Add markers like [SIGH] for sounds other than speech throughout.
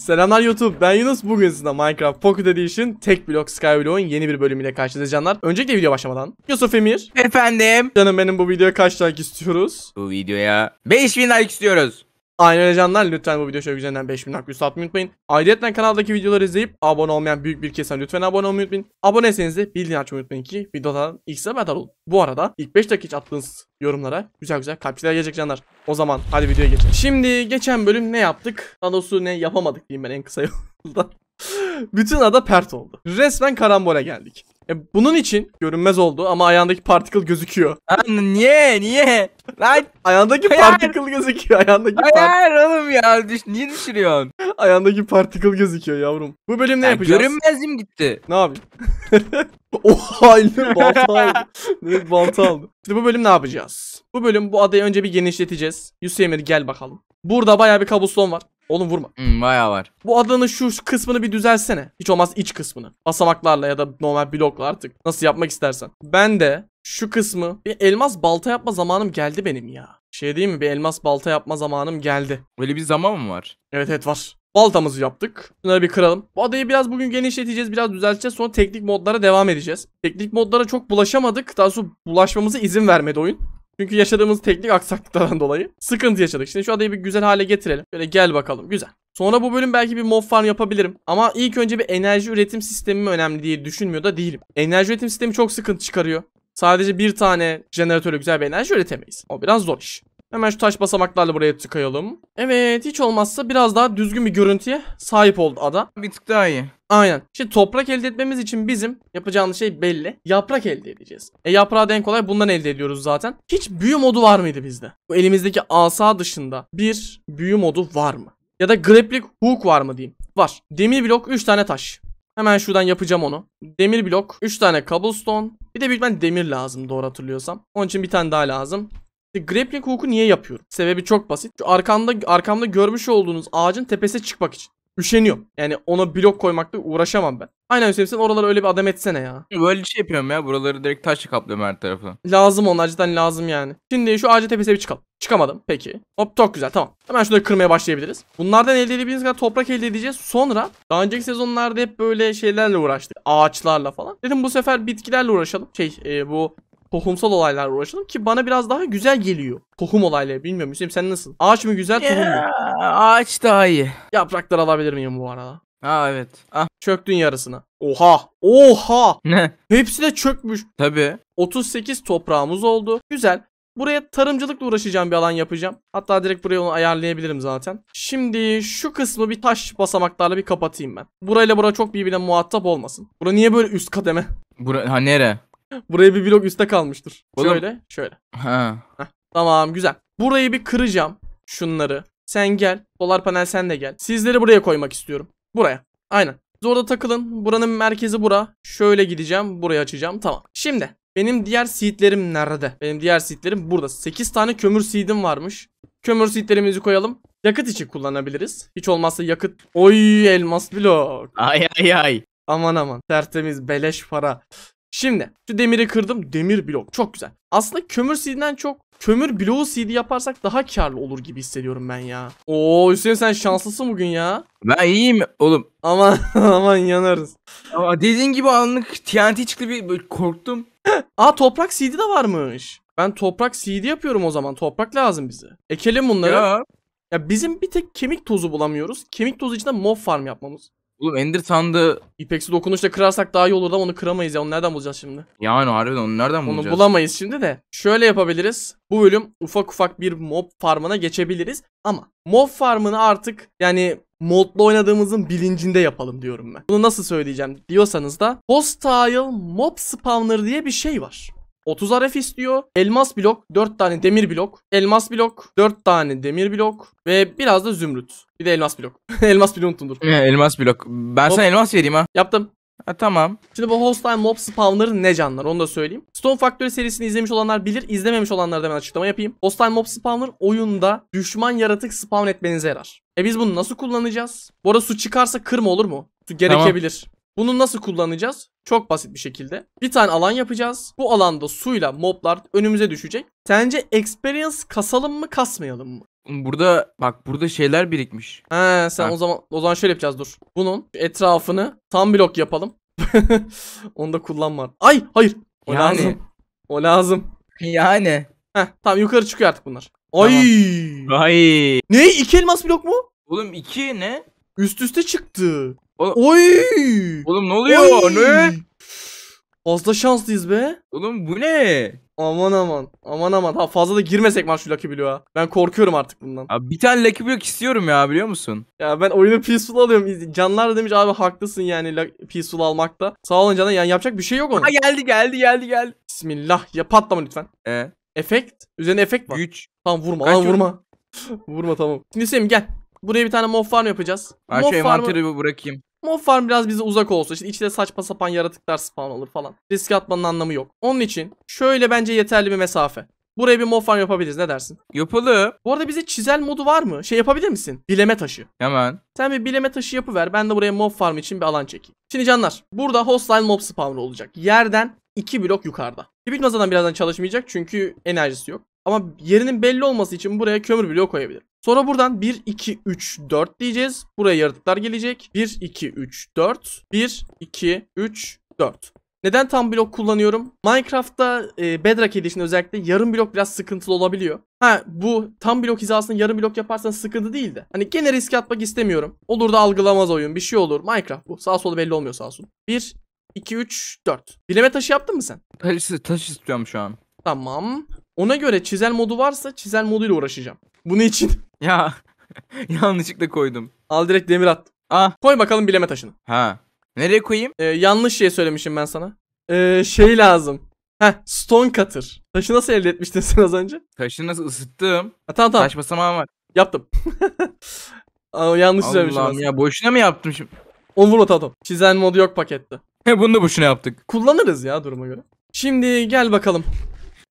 Selamlar YouTube ben Yunus bugün sizinle Minecraft Pocket Edition tek blok Skyblock'un yeni bir bölümüyle karşınızdayız canlar. Öncelikle video başlamadan Yusuf Emir Efendim Canım benim bu videoya kaç like istiyoruz? Bu videoya 5000 like istiyoruz Aynen öyle canlar lütfen bu video şöyle güzelinden 5000 like üstü atmayı unutmayın. Ayrıca kanaldaki videoları izleyip abone olmayan büyük bir kesen lütfen abone olmayı unutmayın. Aboneyseniz de bildiğin açmayı unutmayın ki videodan ilk size haberdar olun. Bu arada ilk 5 dakika attığınız yorumlara güzel güzel kalpçiler gelecek canlar. O zaman hadi videoya geçelim. Şimdi geçen bölüm ne yaptık? Daha ne yapamadık diyeyim ben en kısa [LAUGHS] yolda. Bütün ada pert oldu. Resmen karambole geldik. E, bunun için görünmez oldu ama ayağındaki particle gözüküyor. [LAUGHS] Lan niye niye? Lan Ayağındaki Hayır. particle gözüküyor. Ayağındaki, par- hayır oğlum ya düş, niye düşürüyorsun? ayağındaki particle gözüküyor yavrum. Bu bölüm ne Ya, yapacağız? Görünmezim gitti. Ne yapayım? [LAUGHS] Oha eline balta aldı. Ne balta aldı. Şimdi bu bölüm ne yapacağız? Bu bölüm bu adayı önce bir genişleteceğiz. Yusuf Emir, gel bakalım. Burada baya bir kabuston var. Oğlum vurma. Hmm, bayağı var. Bu adanın şu, kısmını bir düzelsene. Hiç olmaz iç kısmını. Basamaklarla ya da normal blokla artık. Nasıl yapmak istersen. Ben de şu kısmı bir elmas balta yapma zamanım geldi benim ya. Şey değil mi? Bir elmas balta yapma zamanım geldi. Öyle bir zaman mı var? Evet evet var. Baltamızı yaptık. Bunları bir kıralım. Bu adayı biraz bugün genişleteceğiz. Biraz düzelteceğiz. Sonra teknik modlara devam edeceğiz. Teknik modlara çok bulaşamadık. Daha sonra bulaşmamıza izin vermedi oyun. Çünkü yaşadığımız teknik aksaklıklardan dolayı sıkıntı yaşadık. Şimdi şu adayı bir güzel hale getirelim. Böyle gel bakalım güzel. Sonra bu bölüm belki bir mob farm yapabilirim. Ama ilk önce bir enerji üretim sistemi önemli diye düşünmüyor da değilim. Enerji üretim sistemi çok sıkıntı çıkarıyor. Sadece bir tane jeneratörle güzel bir enerji üretemeyiz. O biraz zor iş. Hemen şu taş basamaklarla buraya tıkayalım. Evet hiç olmazsa biraz daha düzgün bir görüntüye sahip oldu ada. Bir tık daha iyi. Aynen. Şimdi toprak elde etmemiz için bizim yapacağımız şey belli. Yaprak elde edeceğiz. E yaprağı da en kolay bundan elde ediyoruz zaten. Hiç büyü modu var mıydı bizde? Bu elimizdeki asa dışında bir büyü modu var mı? Ya da grappling hook var mı diyeyim. Var. Demir blok 3 tane taş. Hemen şuradan yapacağım onu. Demir blok, 3 tane cobblestone. Bir de büyük ben demir lazım doğru hatırlıyorsam. Onun için bir tane daha lazım. Grappling hook'u niye yapıyorum? Sebebi çok basit. Şu arkamda, arkamda görmüş olduğunuz ağacın tepesine çıkmak için. Üşeniyorum. Yani ona blok koymakla uğraşamam ben. Aynen Hüseyin sen oraları öyle bir adam etsene ya. Böyle şey yapıyorum ya. Buraları direkt taşla kaplıyorum her tarafı. Lazım onun cidden lazım yani. Şimdi şu ağacın tepesine bir çıkalım. Çıkamadım. Peki. Hop çok güzel tamam. Hemen şunları kırmaya başlayabiliriz. Bunlardan elde edebildiğimiz kadar toprak elde edeceğiz. Sonra daha önceki sezonlarda hep böyle şeylerle uğraştık. Ağaçlarla falan. Dedim bu sefer bitkilerle uğraşalım. Şey e, bu tohumsal olaylarla uğraşalım ki bana biraz daha güzel geliyor. Tohum olayları bilmiyorum Hüseyin sen nasıl? Ağaç mı güzel tohum mu? ağaç daha iyi. Yapraklar alabilir miyim bu arada? Ha evet. Ah. Çöktün yarısına. Oha. Oha. [LAUGHS] Ne? Hepsi de çökmüş. Tabi. 38 toprağımız oldu. Güzel. Buraya tarımcılıkla uğraşacağım bir alan yapacağım. Hatta direkt buraya onu ayarlayabilirim zaten. Şimdi şu kısmı bir taş basamaklarla bir kapatayım ben. Burayla bura çok birbirine muhatap olmasın. Bura niye böyle üst kademe? Bura ha nere? Buraya bir blok üstte kalmıştır. Oğlum. Şöyle şöyle. Ha. tamam güzel. Burayı bir kıracağım. Şunları. Sen gel. dolar panel sen de gel. Sizleri buraya koymak istiyorum. Buraya. Aynen. Zorda takılın. Buranın merkezi bura. Şöyle gideceğim. Burayı açacağım. Tamam. Şimdi benim diğer seedlerim nerede? Benim diğer seedlerim burada. 8 tane kömür seedim varmış. Kömür seedlerimizi koyalım. Yakıt için kullanabiliriz. Hiç olmazsa yakıt. Oy elmas blok. Ay ay ay. Aman aman tertemiz beleş para. Şimdi şu demiri kırdım. Demir blok. Çok güzel. Aslında kömür seedinden çok kömür bloğu seedi yaparsak daha karlı olur gibi hissediyorum ben ya. Oo Hüseyin sen şanslısın bugün ya. Ben iyiyim oğlum. Aman [LAUGHS] aman yanarız. Ama dediğin gibi anlık TNT çıktı bir korktum. Aa toprak seedi de varmış. Ben toprak seedi yapıyorum o zaman. Toprak lazım bize. Ekelim bunları. Ya. ya bizim bir tek kemik tozu bulamıyoruz. Kemik tozu için de mob farm yapmamız Oğlum Ender sandı. İpeksi dokunuşla kırarsak daha iyi olur ama onu kıramayız ya. Onu nereden bulacağız şimdi? yani harbiden onu nereden bulacağız? Onu bulamayız şimdi de. Şöyle yapabiliriz. Bu bölüm ufak ufak bir mob farmına geçebiliriz. Ama mob farmını artık yani modla oynadığımızın bilincinde yapalım diyorum ben. Bunu nasıl söyleyeceğim diyorsanız da hostile mob spawner diye bir şey var. 30 RF istiyor. Elmas blok, 4 tane demir blok. Elmas blok, 4 tane demir blok ve biraz da zümrüt. Bir de elmas blok. [LAUGHS] elmas bloğu unuttum dur. elmas blok. Ben Hop. sana elmas vereyim ha. Yaptım. Ha tamam. Şimdi bu Hostile Mob Spawner'ı ne canlar onu da söyleyeyim. Stone Factory serisini izlemiş olanlar bilir. izlememiş olanlar da hemen açıklama yapayım. Hostile Mob Spawner oyunda düşman yaratık spawn etmenize yarar. E biz bunu nasıl kullanacağız? Bu arada su çıkarsa kırma olur mu? Su gerekebilir. Tamam. Bunu nasıl kullanacağız? Çok basit bir şekilde. Bir tane alan yapacağız. Bu alanda suyla moblar önümüze düşecek. Sence experience kasalım mı kasmayalım mı? Burada bak burada şeyler birikmiş. He sen bak. o zaman o zaman şöyle yapacağız dur. Bunun etrafını tam blok yapalım. [LAUGHS] Onu da kullanma. Ay hayır. O yani. lazım. O lazım. Yani. Heh, tamam yukarı çıkıyor artık bunlar. Ay. Tamam. Ay. Ne? iki elmas blok mu? Oğlum iki ne? Üst üste çıktı. Oy! Oğlum ne oluyor? Oy! Ne? Fazla şanslıyız be. Oğlum bu ne? Aman aman. Aman aman. Ha fazla da girmesek var şu Lucky Blue'a. Ben korkuyorum artık bundan. Abi bir tane Lucky Block istiyorum ya biliyor musun? Ya ben oyunu peaceful alıyorum. Canlar demiş abi haklısın yani la- peaceful almakta. Sağ olun canlar yani yapacak bir şey yok onun. Ha geldi geldi geldi geldi. Bismillah. Ya patlama lütfen. E, Efekt. Üzerine efekt var. güç. Tamam vurma Kaç lan vurma. [LAUGHS] vurma tamam. Şimdi Semih gel. Buraya bir tane mob farm yapacağız. Ben mob farmı envanteri bırakayım. Mob farm biraz bize uzak olsun işte içinde saçma sapan yaratıklar spawn olur falan. Risk atmanın anlamı yok. Onun için şöyle bence yeterli bir mesafe. Buraya bir mob farm yapabiliriz ne dersin? Yapalım. Bu arada bize çizel modu var mı? Şey yapabilir misin? Bileme taşı. Hemen. Sen bir bileme taşı yapıver. Ben de buraya mob farm için bir alan çekeyim. Şimdi canlar burada hostile mob spawner olacak. Yerden iki blok yukarıda. Kibrit masadan birazdan çalışmayacak çünkü enerjisi yok. Ama yerinin belli olması için buraya kömür bloğu koyabilirim. Sonra buradan 1, 2, 3, 4 diyeceğiz. Buraya yaratıklar gelecek. 1, 2, 3, 4. 1, 2, 3, 4. Neden tam blok kullanıyorum? Minecraft'ta e, Bedrock Edition özellikle yarım blok biraz sıkıntılı olabiliyor. Ha bu tam blok hizasını yarım blok yaparsan sıkıntı değil de. Hani gene risk atmak istemiyorum. Olur da algılamaz oyun bir şey olur. Minecraft bu. Sağ sol belli olmuyor sağ olsun. 1, 2, 3, 4. Bileme taşı yaptın mı sen? Taş, taş istiyorum şu an. Tamam. Ona göre çizel modu varsa çizel moduyla uğraşacağım. Bunun için. [LAUGHS] Ya yanlışlıkla koydum. Al direkt demir at. Ah koy bakalım bileme taşını. Ha. Nereye koyayım? Ee, yanlış şey söylemişim ben sana. Ee, şey lazım. Heh stone cutter. Taşı nasıl elde etmiştin [LAUGHS] sen az önce? Taşı nasıl ısıttım? Ha, tamam tamam. Taş basamağım var. Yaptım. [LAUGHS] Aa, yanlış söylemişim. Allah'ım ya boşuna mı yaptım şimdi? On vurma tamam. Çizel modu yok pakette. He bunu da boşuna yaptık. Kullanırız ya duruma göre. Şimdi gel bakalım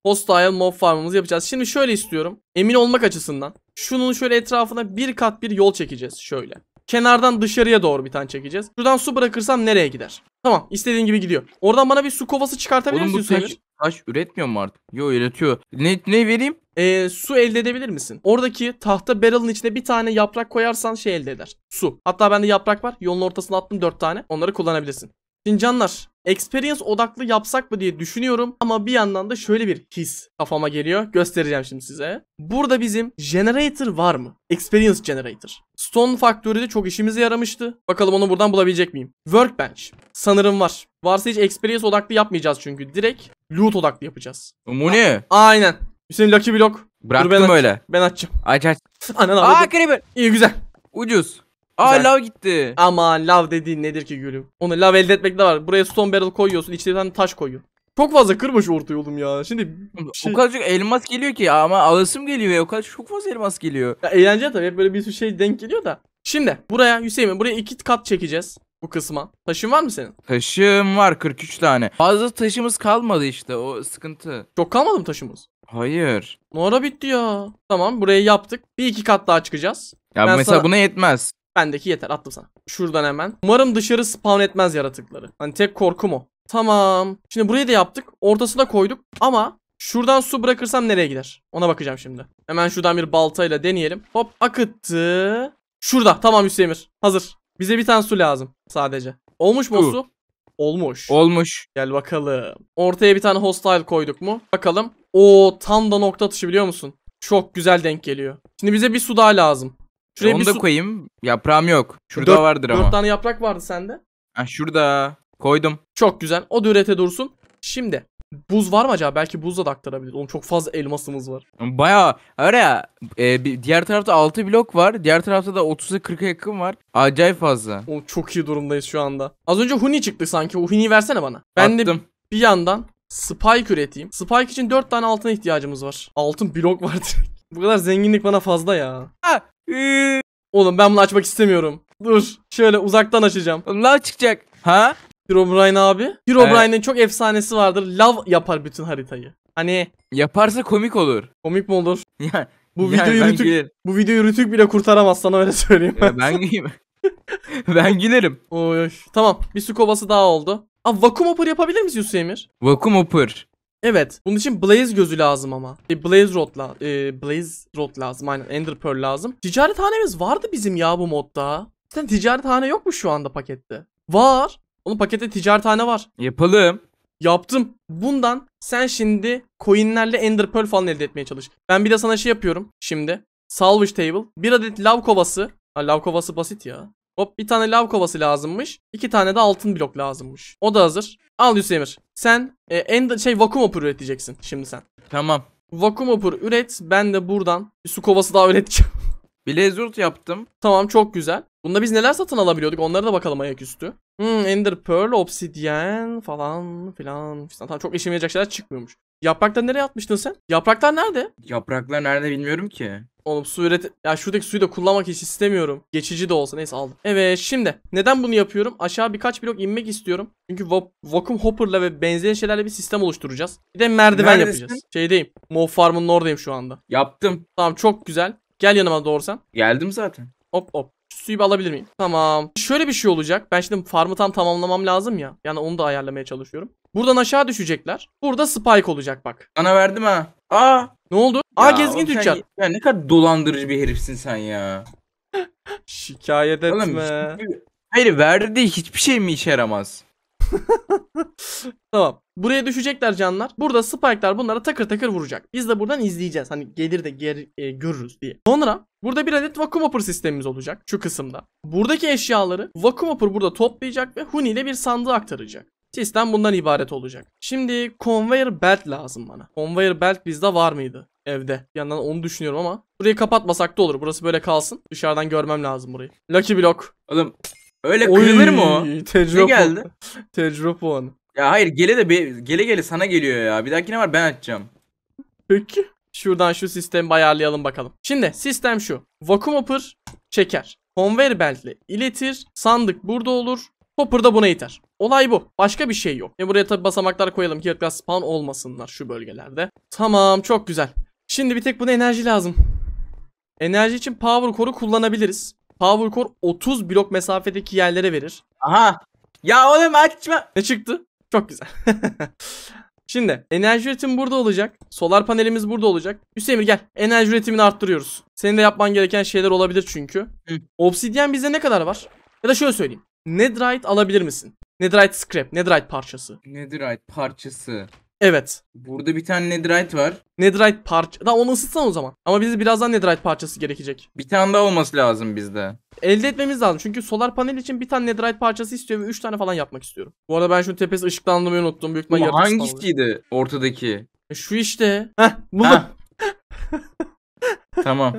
hostile mob farmımızı yapacağız. Şimdi şöyle istiyorum. Emin olmak açısından. Şunun şöyle etrafına bir kat bir yol çekeceğiz. Şöyle. Kenardan dışarıya doğru bir tane çekeceğiz. Şuradan su bırakırsam nereye gider? Tamam istediğin gibi gidiyor. Oradan bana bir su kovası çıkartabilir Oğlum bu misin taş, Hüseyin? taş üretmiyor mu artık? Yo üretiyor. Ne, ne vereyim? Ee, su elde edebilir misin? Oradaki tahta barrel'ın içine bir tane yaprak koyarsan şey elde eder. Su. Hatta bende yaprak var. Yolun ortasına attım dört tane. Onları kullanabilirsin. Şimdi experience odaklı yapsak mı diye düşünüyorum ama bir yandan da şöyle bir his kafama geliyor. Göstereceğim şimdi size. Burada bizim generator var mı? Experience generator. Stone Factory'de çok işimize yaramıştı. Bakalım onu buradan bulabilecek miyim? Workbench. Sanırım var. Varsa hiç experience odaklı yapmayacağız çünkü. Direkt loot odaklı yapacağız. Umuni. Aynen. Hüseyin Lucky Block. Bıraktım Dur ben öyle. Ben açacağım. Aç aç. Anan Aa Creeper. İyi güzel. Ucuz. Aa Güzel. lav gitti. Aman lav dediğin nedir ki gülüm? Onu lav elde etmek de var. Buraya stone barrel koyuyorsun. İçine bir taş koyuyor. Çok fazla kırmış orta yolum ya. Şimdi şey... O kadar çok elmas geliyor ki ama alasım geliyor ya. O kadar çok fazla elmas geliyor. Ya, eğlence tabii. Hep böyle bir sürü şey denk geliyor da. Şimdi buraya Hüseyin buraya iki kat çekeceğiz bu kısma. Taşın var mı senin? Taşım var 43 tane. Fazla taşımız kalmadı işte o sıkıntı. Çok kalmadı mı taşımız? Hayır. Ne bitti ya? Tamam burayı yaptık. Bir iki kat daha çıkacağız. Ya ben mesela sana... buna yetmez. Bendeki yeter attım sana. Şuradan hemen. Umarım dışarı spawn etmez yaratıkları. Hani tek korkum o. Tamam. Şimdi burayı da yaptık. Ortasına koyduk. Ama şuradan su bırakırsam nereye gider? Ona bakacağım şimdi. Hemen şuradan bir baltayla deneyelim. Hop akıttı. Şurada. Tamam Hüseyin Hazır. Bize bir tane su lazım sadece. Olmuş mu su? Olmuş. Olmuş. Gel bakalım. Ortaya bir tane hostile koyduk mu? Bakalım. O tam da nokta atışı biliyor musun? Çok güzel denk geliyor. Şimdi bize bir su daha lazım. Şuraya Onu da su... koyayım. Yaprağım yok. Şurada dört, vardır ama. 4 tane yaprak vardı sende. Ha şurada. Koydum. Çok güzel. O dürete dursun. Şimdi buz var mı acaba? Belki buzla da aktarabiliriz. Oğlum çok fazla elmasımız var. Baya öyle ya. E, diğer tarafta 6 blok var. Diğer tarafta da 30'a 40'a yakın var. Acayip fazla. Oğlum çok iyi durumdayız şu anda. Az önce Huni çıktı sanki. O Huni'yi versene bana. Ben Attım. de bir yandan Spike üreteyim. Spike için 4 tane altına ihtiyacımız var. Altın blok var direkt. Bu kadar zenginlik bana fazla ya. Oğlum ben bunu açmak istemiyorum. Dur. Şöyle uzaktan açacağım. Lav çıkacak. Ha? Herobrine abi. Herobrine'in evet. çok efsanesi vardır. Love yapar bütün haritayı. Hani yaparsa komik olur. Komik mi olur? [LAUGHS] Yani, bu yani videoyu rütük bu videoyu rütük bile kurtaramaz sana öyle söyleyeyim. Ben, ben giyim. [LAUGHS] ben gülerim. Oy, oy. Tamam, bir su kovası daha oldu. Aa vakum hopper yapabilir miyiz Yusuf Emir? Vakum hopper. Evet. Bunun için Blaze gözü lazım ama. E, Blaze Rod, la e, Blaze Rod lazım. Aynen Ender Pearl lazım. Ticarethanemiz vardı bizim ya bu modda. Sen ticarethane yok mu şu anda pakette? Var. Onun pakette ticarethane var. Yapalım. Yaptım. Bundan sen şimdi coinlerle Ender Pearl falan elde etmeye çalış. Ben bir de sana şey yapıyorum şimdi. Salvage Table. Bir adet lav kovası. Ha, lav kovası basit ya. Hop bir tane lav kovası lazımmış. İki tane de altın blok lazımmış. O da hazır. Al Yusuf Sen e, en şey vakum hopper üreteceksin şimdi sen. Tamam. Vakum hopper üret. Ben de buradan bir su kovası daha üreteceğim. [LAUGHS] Blazurt yaptım. Tamam çok güzel. Bunda biz neler satın alabiliyorduk Onları da bakalım ayaküstü. Hmm, Ender Pearl, Obsidian falan filan. filan. Tamam, çok işime yarayacak şeyler çıkmıyormuş. Yaprakları nereye atmıştın sen? Yapraklar nerede? Yapraklar nerede bilmiyorum ki. Oğlum su üret... Ya şuradaki suyu da kullanmak hiç istemiyorum. Geçici de olsa neyse aldım. Evet şimdi neden bunu yapıyorum? Aşağı birkaç blok inmek istiyorum. Çünkü vakum hopper'la ve benzeri şeylerle bir sistem oluşturacağız. Bir de merdiven Neredesin? yapacağız. Şeydeyim. Mo Farm'ın oradayım şu anda. Yaptım. Tamam çok güzel. Gel yanıma doğru sen. Geldim zaten. Hop hop. Şu suyu alabilir miyim? Tamam. Şöyle bir şey olacak. Ben şimdi farmı tam tamamlamam lazım ya. Yani onu da ayarlamaya çalışıyorum. Buradan aşağı düşecekler. Burada spike olacak bak. Sana verdim ha. Aa. Ne oldu? Aa gezgin sen, tüccar. Ya ne kadar dolandırıcı bir herifsin sen ya. Şikayet etme. Oğlum, Hayır verdi hiçbir şey mi işe yaramaz? [LAUGHS] tamam. Buraya düşecekler canlar. Burada spike'lar bunlara takır takır vuracak. Biz de buradan izleyeceğiz. Hani gelir de ger e, görürüz diye. Sonra burada bir adet vakum hopper sistemimiz olacak şu kısımda. Buradaki eşyaları vakum hopper burada toplayacak ve Huni ile bir sandığa aktaracak. Sistem bundan ibaret olacak. Şimdi conveyor belt lazım bana. Conveyor belt bizde var mıydı? evde. Bir yandan onu düşünüyorum ama. Burayı kapatmasak da olur. Burası böyle kalsın. Dışarıdan görmem lazım burayı. Lucky Block. Oğlum Öyle kırılır mı o? Tecrübe ne geldi? tecrübe puanı. Ya hayır gele de be, gele gele sana geliyor ya. Bir dahaki ne var ben açacağım. Peki. Şuradan şu sistemi ayarlayalım bakalım. Şimdi sistem şu. Vakum hopper çeker. Conveyor beltle iletir. Sandık burada olur. Hopper da buna iter. Olay bu. Başka bir şey yok. E buraya tabi basamaklar koyalım ki ırklar spawn olmasınlar şu bölgelerde. Tamam çok güzel. Şimdi bir tek buna enerji lazım. Enerji için power core'u kullanabiliriz. Power Core 30 blok mesafedeki yerlere verir. Aha. Ya oğlum açma. Ne çıktı? Çok güzel. [LAUGHS] Şimdi enerji üretim burada olacak. Solar panelimiz burada olacak. Hüseyin gel enerji üretimini arttırıyoruz. Senin de yapman gereken şeyler olabilir çünkü. Hı. Obsidyen bizde ne kadar var? Ya da şöyle söyleyeyim. Netherite alabilir misin? Netherite scrap, netherite parçası. Netherite parçası. Evet. Burada bir tane netherite var. Netherite parça... Da onu ısıtsan o zaman. Ama bize birazdan netherite parçası gerekecek. Bir tane daha olması lazım bizde. Elde etmemiz lazım. Çünkü solar panel için bir tane netherite parçası istiyorum. 3 tane falan yapmak istiyorum. Bu arada ben şu tepesi ışıklandırmayı unuttum. Büyük ihtimalle hangisiydi ortadaki? E, şu işte. Heh buldum. [LAUGHS] tamam.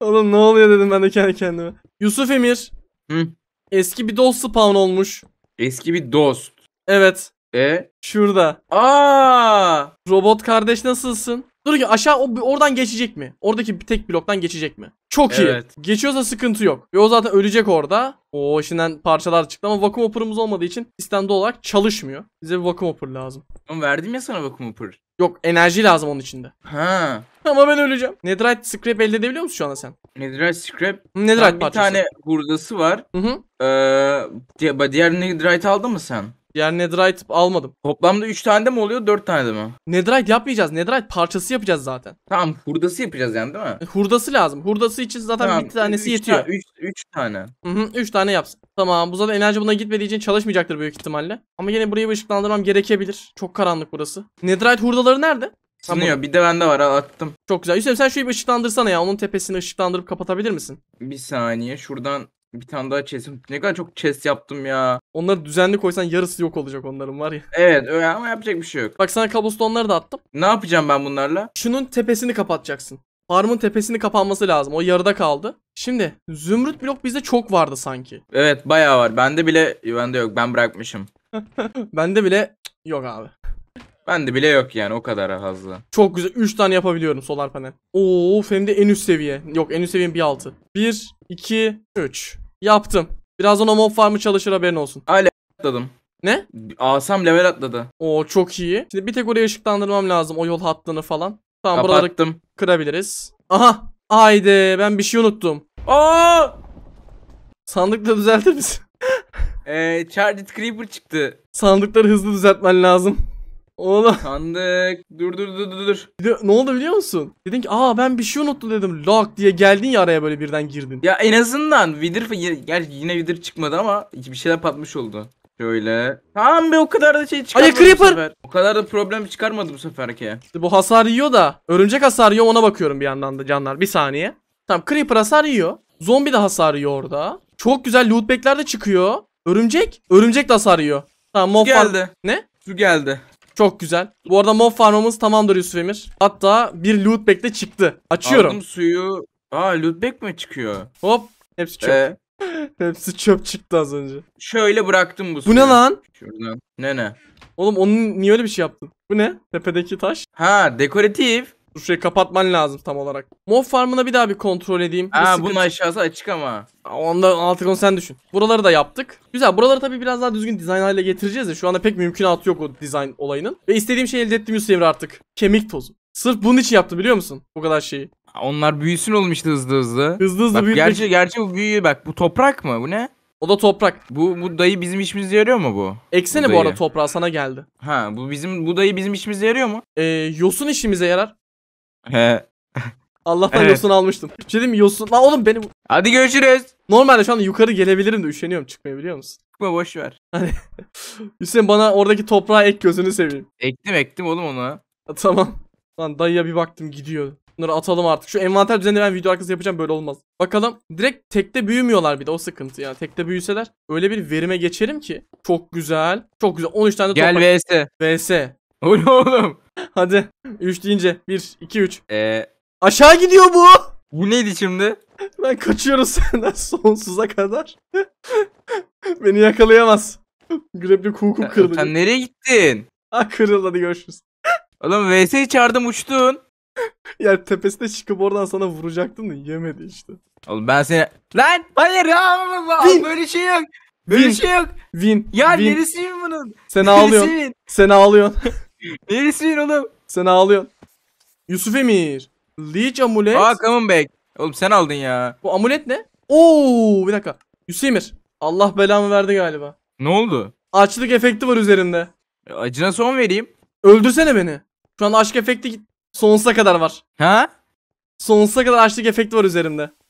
Oğlum ne oluyor dedim ben de kendi kendime. Yusuf Emir. Hı? Eski bir dost spawn olmuş. Eski bir dost. Evet. E şurada. Aa! Robot kardeş nasılsın? Dur ki aşağı o, oradan geçecek mi? Oradaki bir tek bloktan geçecek mi? Çok iyi. Geçiyorsa sıkıntı yok. Ve o zaten ölecek orada. O işinden parçalar çıktı ama vakum hopper'ımız olmadığı için sistemde olarak çalışmıyor. Bize bir vakum hopper lazım. Ama verdim ya sana vakum hopper. Yok enerji lazım onun içinde. Ha. Ama ben öleceğim. Netherite scrap elde edebiliyor musun şu anda sen? Netherite scrap. Netherite parçası. Bir tane hurdası var. Hı hı. Ee, diğer Netherite aldın mı sen? Diğer netherite almadım. Toplamda 3 tane de mi oluyor 4 tane de mi? Netherite yapmayacağız. Netherite parçası yapacağız zaten. Tamam hurdası yapacağız yani değil mi? E, hurdası lazım. Hurdası için zaten Tamam, bir tanesi üç yetiyor. Ta- üç, tane. Hı hı, üç tane yapsın. Tamam bu zaten enerji buna gitmediği için çalışmayacaktır büyük ihtimalle. Ama yine burayı bir ışıklandırmam gerekebilir. Çok karanlık burası. Netherite hurdaları nerede? Tamam. Sınıyor. Bir de bende var attım. Çok güzel. Hüseyin sen şu bir ışıklandırsana ya. Onun tepesini ışıklandırıp kapatabilir misin? Bir saniye şuradan bir tane daha chest. Ne kadar çok chest yaptım ya. Onları düzenli koysan yarısı yok olacak onların var ya. Evet öyle ama yapacak bir şey yok. Bak sana kabustonları da attım. Ne yapacağım ben bunlarla? Şunun tepesini kapatacaksın. Farmın tepesini kapanması lazım. O yarıda kaldı. Şimdi zümrüt blok bizde çok vardı sanki. Evet bayağı var. Bende bile bende yok. Ben bırakmışım. [LAUGHS] bende bile yok abi. Bende bile yok yani o kadar fazla. Çok güzel. 3 tane yapabiliyorum solar panel. Oo, hem de en üst seviye. Yok en üst seviyenin bir altı. 1, 2, 3. Yaptım. Birazdan o mob farmı çalışır haberin olsun. Aile. atladım. Ne? Asam level atladı. Oo çok iyi. Şimdi bir tek oraya ışıklandırmam lazım o yol hattını falan. Tamam buraları kırabiliriz. Aha! Haydi ben bir şey unuttum. Aa! Sandıkları düzeltir misin? [LAUGHS] Ee, Charged Creeper çıktı. Sandıkları hızlı düzeltmen lazım. Oğlum. Sandık. Dur dur dur dur dur. ne oldu biliyor musun? Dedin ki aa ben bir şey unuttum dedim. Lock diye geldin ya araya böyle birden girdin. Ya en azından vidir gerçi yine vidir çıkmadı ama bir şeyler patmış oldu. Şöyle. Tamam be o kadar da şey çıkarmadı Hayır, Creeper. bu sefer. O kadar da problem çıkarmadı bu seferki. İşte bu hasar yiyor da. Örümcek hasar yiyor ona bakıyorum bir yandan da canlar. Bir saniye. Tamam Creeper hasar yiyor. Zombi de hasar yiyor orada. Çok güzel loot de çıkıyor. Örümcek. Örümcek de hasar yiyor. Tamam Su geldi. Ne? Su geldi. Çok güzel. Bu arada mob farmımız tamamdır Yusuf Emir. Hatta bir loot bag de çıktı. Açıyorum. Aldım suyu. Aa loot bag mi çıkıyor? Hop. Hepsi çöp. Ee, [LAUGHS] Hepsi çöp çıktı az önce. Şöyle bıraktım bu suyu. Bu ne lan? Şuradan. Ne ne? Oğlum onun niye öyle bir şey yaptın? Bu ne? Tepedeki taş. Ha dekoratif. Dur şurayı kapatman lazım tam olarak. Mob farmına bir daha bir kontrol edeyim. Ha bunun aşağısı açık ama. Onda altı onu sen düşün. Buraları da yaptık. Güzel buraları tabii biraz daha düzgün dizayn haline getireceğiz de şu anda pek mümkünatı yok o dizayn olayının. Ve istediğim şey elde ettim Yusuf artık. Kemik tozu. Sırf bunun için yaptı biliyor musun? Bu kadar şeyi. Onlar büyüsün olmuştu hızlı hızlı. Hızlı hızlı bak, Gerçi, gerçi bu büyüğü bak bu toprak mı bu ne? O da toprak. Bu bu dayı bizim işimize yarıyor mu bu? Eksene bu, bu arada toprağı sana geldi. Ha bu bizim bu dayı bizim işimize yarıyor mu? Ee, yosun işimize yarar. Allah'tan Evet. yosun almıştım. Bir şey yosun? Lan oğlum beni... Hadi görüşürüz. Normalde şu anda yukarı gelebilirim de üşeniyorum çıkmaya biliyor musun? Çıkma boş ver. Hani [LAUGHS] Hüseyin bana oradaki toprağa ek gözünü seveyim. Ektim ektim oğlum onu Ha, Tamam. Lan dayıya bir baktım gidiyor. Bunları atalım artık. Şu envanter düzenini ben video arkası yapacağım böyle olmaz. Bakalım. Direkt tekte büyümüyorlar bir de o sıkıntı ya. Tekte büyüseler öyle bir verime geçerim ki. Çok güzel. Çok güzel. 13 tane de Gel toprak. VS. VS. Oğlum oğlum. [LAUGHS] Hadi. 3 deyince. 1, 2, 3. Ee, aşağı gidiyor bu. Bu neydi şimdi? ben kaçıyoruz [LAUGHS] senden sonsuza kadar. [LAUGHS] Beni yakalayamaz. Grab'li kuku kırıldı. Sen nereye gittin? Ha ah, kırıldı hadi görüşürüz. Oğlum VS çağırdım uçtun. ya tepesine çıkıp oradan sana vuracaktım da yemedi işte. Oğlum ben seni... Lan hayır ya Bin. böyle şey yok. Böyle win. şey yok. Win. Ya win. neresiyim bunun? Sen ağlıyorsun. Sen ağlıyorsun ne istiyorsun oğlum? Sen ağlıyorsun. Yusuf Emir. Leech amulet. Aa come back. Oğlum sen aldın ya. Bu amulet ne? Oo bir dakika. Yusuf Emir. Allah belamı verdi galiba. Ne oldu? Açlık efekti var üzerinde. E, acına son vereyim. Öldürsene beni. Şu an aşk efekti sonsuza kadar var. Ha? Sonsuza kadar açlık efekti var üzerinde.